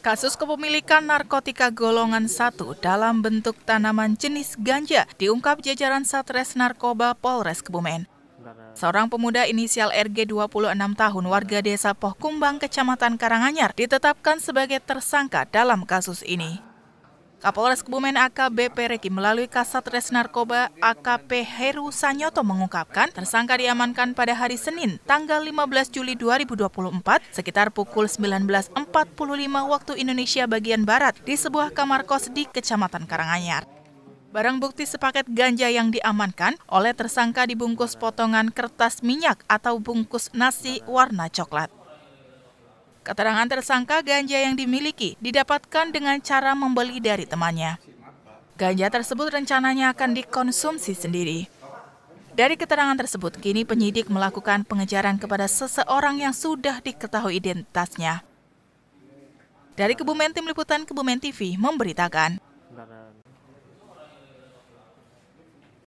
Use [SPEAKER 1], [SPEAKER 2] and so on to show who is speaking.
[SPEAKER 1] Kasus kepemilikan narkotika golongan satu dalam bentuk tanaman jenis ganja diungkap jajaran Satres Narkoba Polres Kebumen. Seorang pemuda inisial RG 26 tahun warga desa Pohkumbang, Kecamatan Karanganyar ditetapkan sebagai tersangka dalam kasus ini. Kapolres Kebumen AKBP Reki melalui Kasat Res Narkoba AKP Heru Sanyoto mengungkapkan tersangka diamankan pada hari Senin tanggal 15 Juli 2024 sekitar pukul 19.45 waktu Indonesia bagian Barat di sebuah kamar kos di Kecamatan Karanganyar. Barang bukti sepaket ganja yang diamankan oleh tersangka dibungkus potongan kertas minyak atau bungkus nasi warna coklat. Keterangan tersangka ganja yang dimiliki didapatkan dengan cara membeli dari temannya. Ganja tersebut rencananya akan dikonsumsi sendiri. Dari keterangan tersebut, kini penyidik melakukan pengejaran kepada seseorang yang sudah diketahui identitasnya. Dari Kebumen Tim Liputan Kebumen TV memberitakan.